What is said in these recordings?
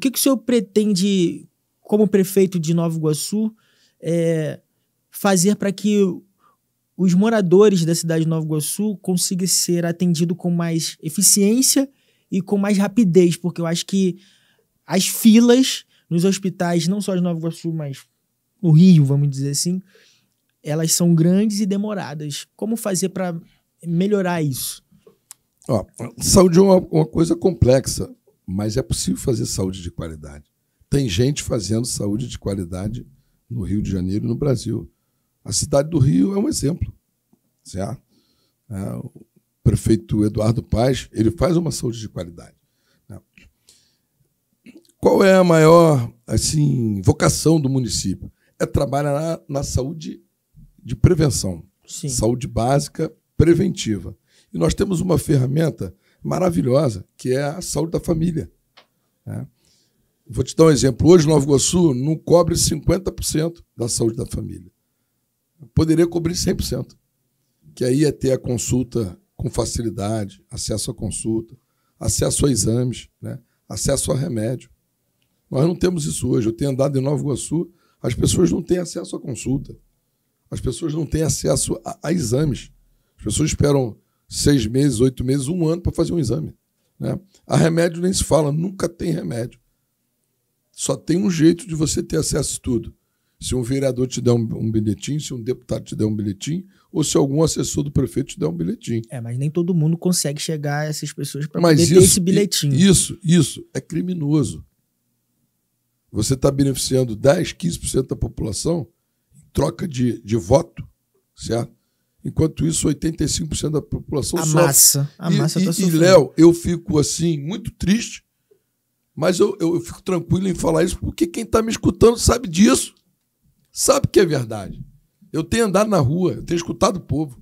O que, que o senhor pretende, como prefeito de Nova Iguaçu, é, fazer para que os moradores da cidade de Nova Iguaçu consigam ser atendidos com mais eficiência e com mais rapidez? Porque eu acho que as filas nos hospitais, não só de Nova Iguaçu, mas no Rio, vamos dizer assim, elas são grandes e demoradas. Como fazer para melhorar isso? Ó, saúde é uma, uma coisa complexa. Mas é possível fazer saúde de qualidade. Tem gente fazendo saúde de qualidade no Rio de Janeiro e no Brasil. A cidade do Rio é um exemplo. Certo? É, o prefeito Eduardo Paz ele faz uma saúde de qualidade. Né? Qual é a maior assim vocação do município? É trabalhar na, na saúde de prevenção, Sim. saúde básica preventiva. E nós temos uma ferramenta maravilhosa, que é a saúde da família. Né? Vou te dar um exemplo. Hoje, Nova Iguaçu não cobre 50% da saúde da família. Poderia cobrir 100%. Que aí ia é ter a consulta com facilidade, acesso à consulta, acesso a exames, né? acesso a remédio. Nós não temos isso hoje. Eu tenho andado em Nova Iguaçu, as pessoas não têm acesso à consulta. As pessoas não têm acesso a, a exames. As pessoas esperam seis meses, oito meses, um ano para fazer um exame. Né? A remédio nem se fala, nunca tem remédio. Só tem um jeito de você ter acesso a tudo. Se um vereador te der um, um se um deputado te der um bilhetinho, ou se algum assessor do prefeito te der um bilhetinho. É, mas nem todo mundo consegue chegar a essas pessoas para poder isso, ter esse bilhetinho. É, isso, isso é criminoso. Você está beneficiando 10, 15% da população em troca de, de voto, certo? Enquanto isso, 85% da população a sofre. Massa, a e, massa. E, tá e Léo, eu fico assim, muito triste, mas eu, eu, eu fico tranquilo em falar isso, porque quem está me escutando sabe disso. Sabe que é verdade. Eu tenho andado na rua, eu tenho escutado o povo.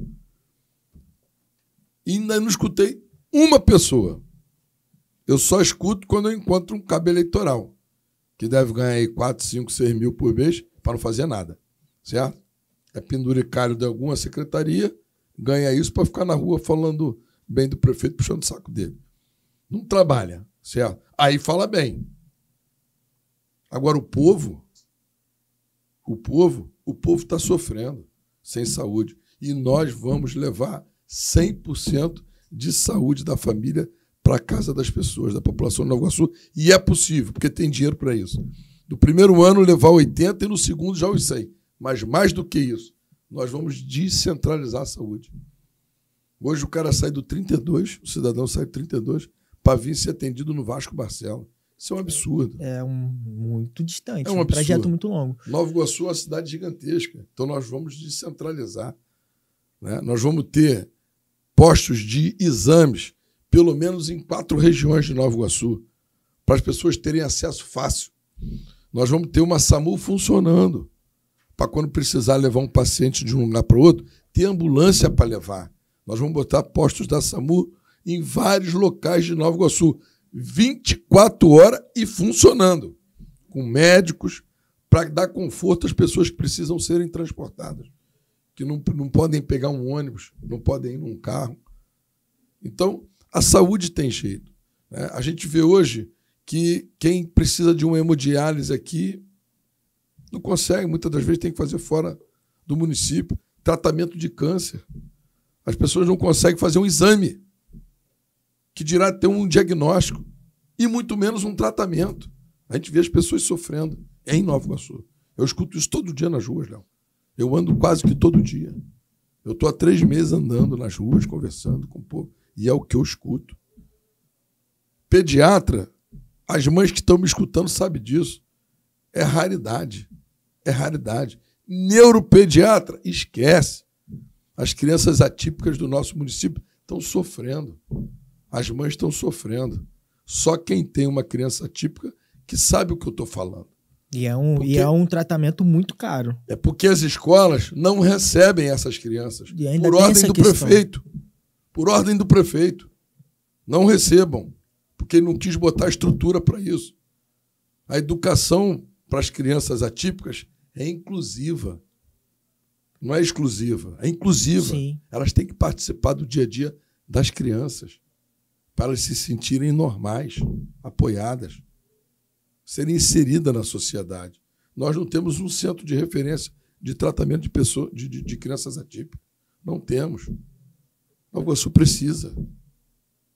E ainda não escutei uma pessoa. Eu só escuto quando eu encontro um cabo eleitoral, que deve ganhar aí 4, 5, 6 mil por mês para não fazer nada. Certo? é penduricário de alguma secretaria, ganha isso para ficar na rua falando bem do prefeito, puxando o saco dele. Não trabalha, certo? Aí fala bem. Agora o povo, o povo, o povo está sofrendo sem saúde. E nós vamos levar 100% de saúde da família para a casa das pessoas, da população do Nova Iguaçu. E é possível, porque tem dinheiro para isso. No primeiro ano levar 80 e no segundo já os 100. Mas mais do que isso, nós vamos descentralizar a saúde. Hoje o cara sai do 32, o cidadão sai do 32, para vir ser atendido no Vasco Barcelo. Isso é um absurdo. É, é um, muito distante, é um, um trajeto muito longo. Nova Iguaçu é uma cidade gigantesca, então nós vamos descentralizar. Né? Nós vamos ter postos de exames, pelo menos em quatro regiões de Nova Iguaçu, para as pessoas terem acesso fácil. Nós vamos ter uma SAMU funcionando para quando precisar levar um paciente de um lugar para outro, ter ambulância para levar. Nós vamos botar postos da SAMU em vários locais de Nova Iguaçu, 24 horas e funcionando, com médicos, para dar conforto às pessoas que precisam serem transportadas, que não, não podem pegar um ônibus, não podem ir num carro. Então, a saúde tem jeito. Né? A gente vê hoje que quem precisa de uma hemodiálise aqui não consegue, muitas das vezes tem que fazer fora do município. Tratamento de câncer. As pessoas não conseguem fazer um exame, que dirá ter um diagnóstico, e muito menos um tratamento. A gente vê as pessoas sofrendo é em Nova Iguaçu. Eu escuto isso todo dia nas ruas, Léo. Eu ando quase que todo dia. Eu estou há três meses andando nas ruas, conversando com o povo, e é o que eu escuto. Pediatra, as mães que estão me escutando sabem disso. É raridade é raridade. Neuropediatra, esquece. As crianças atípicas do nosso município estão sofrendo. As mães estão sofrendo. Só quem tem uma criança atípica que sabe o que eu estou falando. E é, um, porque e é um tratamento muito caro. É porque as escolas não recebem essas crianças. por ordem do questão. prefeito. Por ordem do prefeito. Não recebam. Porque ele não quis botar estrutura para isso. A educação para as crianças atípicas é inclusiva. Não é exclusiva, é inclusiva. Sim. Elas têm que participar do dia a dia das crianças para se sentirem normais, apoiadas, serem inseridas na sociedade. Nós não temos um centro de referência de tratamento de, pessoas, de, de, de crianças atípicas. Não temos. Nova Iguaçu precisa.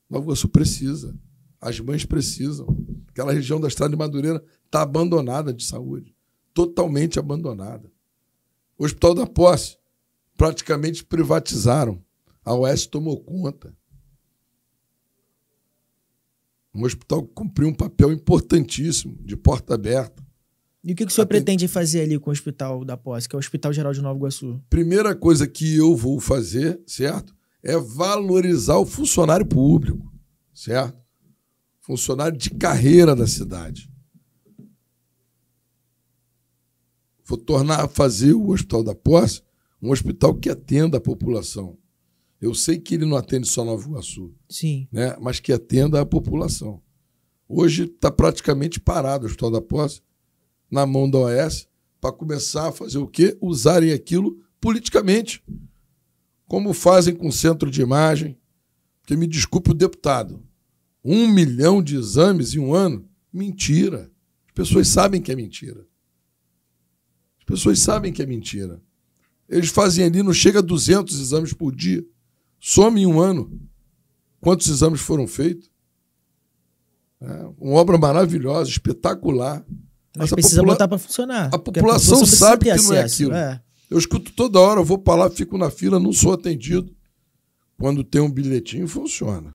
Nova Iguaçu precisa. As mães precisam. Aquela região da Estrada de Madureira está abandonada de saúde totalmente abandonada. O Hospital da Posse, praticamente privatizaram. A Oeste tomou conta. Um hospital que cumpriu um papel importantíssimo, de porta aberta. E o que, que o senhor Atend... pretende fazer ali com o Hospital da Posse, que é o Hospital Geral de Nova Iguaçu? Primeira coisa que eu vou fazer, certo? É valorizar o funcionário público, certo? Funcionário de carreira da cidade. Vou tornar fazer o Hospital da Posse um hospital que atenda a população. Eu sei que ele não atende só Nova Iguaçu, Sim. Né? mas que atenda a população. Hoje está praticamente parado o Hospital da Posse, na mão da OAS, para começar a fazer o quê? Usarem aquilo politicamente. Como fazem com o centro de imagem, porque me desculpe o deputado, um milhão de exames em um ano? Mentira. As pessoas sabem que é mentira pessoas sabem que é mentira. Eles fazem ali, não chega a 200 exames por dia. Some em um ano. Quantos exames foram feitos? É uma obra maravilhosa, espetacular. Mas, precisa botar para funcionar. A população, a população sabe que acesso, não é aquilo. É. Eu escuto toda hora, eu vou para lá, fico na fila, não sou atendido. Quando tem um bilhetinho, funciona.